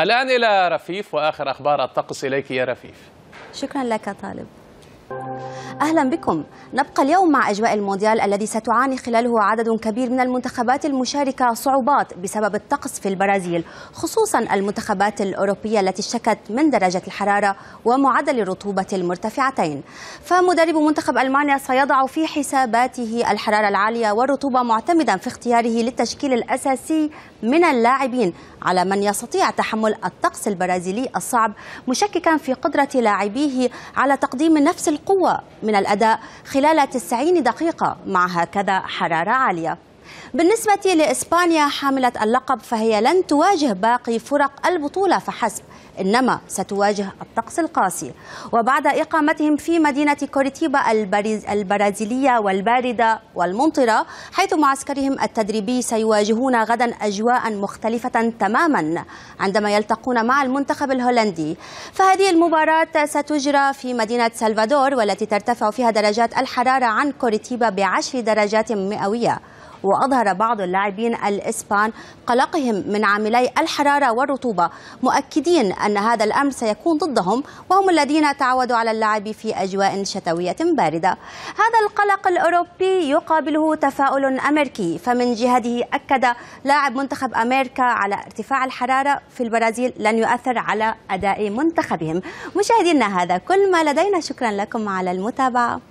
الآن إلى رفيف وآخر أخبار الطقس إليك يا رفيف شكرا لك طالب أهلا بكم نبقى اليوم مع أجواء المونديال الذي ستعاني خلاله عدد كبير من المنتخبات المشاركة صعوبات بسبب الطقس في البرازيل خصوصا المنتخبات الأوروبية التي اشتكت من درجة الحرارة ومعدل الرطوبة المرتفعتين فمدرب منتخب ألمانيا سيضع في حساباته الحرارة العالية والرطوبة معتمدا في اختياره للتشكيل الأساسي من اللاعبين على من يستطيع تحمل الطقس البرازيلي الصعب مشككا في قدرة لاعبيه على تقديم نفس القوة من من الأداء خلال 90 دقيقة مع هكذا حرارة عالية بالنسبة لإسبانيا حاملة اللقب فهي لن تواجه باقي فرق البطولة فحسب إنما ستواجه الطقس القاسي وبعد إقامتهم في مدينة كوريتيبا البرازيلية والباردة والممطرة حيث معسكرهم التدريبي سيواجهون غدا أجواء مختلفة تماما عندما يلتقون مع المنتخب الهولندي فهذه المباراة ستجرى في مدينة سلفادور والتي ترتفع فيها درجات الحرارة عن كوريتيبا بعشر درجات مئوية وأظهر بعض اللاعبين الإسبان قلقهم من عاملي الحرارة والرطوبة مؤكدين أن هذا الأمر سيكون ضدهم وهم الذين تعودوا على اللعب في أجواء شتوية باردة هذا القلق الأوروبي يقابله تفاؤل أمريكي فمن جهته أكد لاعب منتخب أمريكا على ارتفاع الحرارة في البرازيل لن يؤثر على أداء منتخبهم مشاهدينا هذا كل ما لدينا شكرا لكم على المتابعة